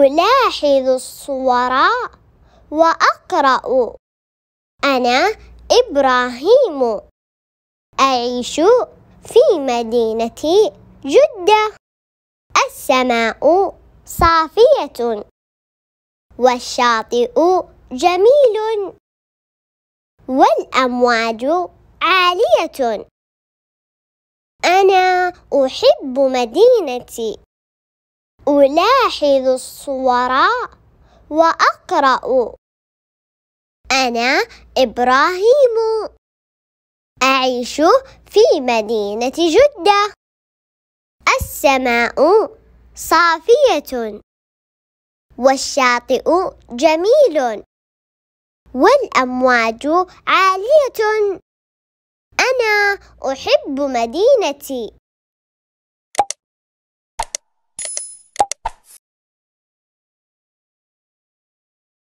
ألاحظ الصور وأقرأ أنا إبراهيم أعيش في مدينة جدة السماء صافية والشاطئ جميل والأمواج عالية أنا أحب مدينتي ألاحظ الصور وأقرأ أنا إبراهيم أعيش في مدينة جدة السماء صافية والشاطئ جميل والأمواج عالية أنا أحب مدينتي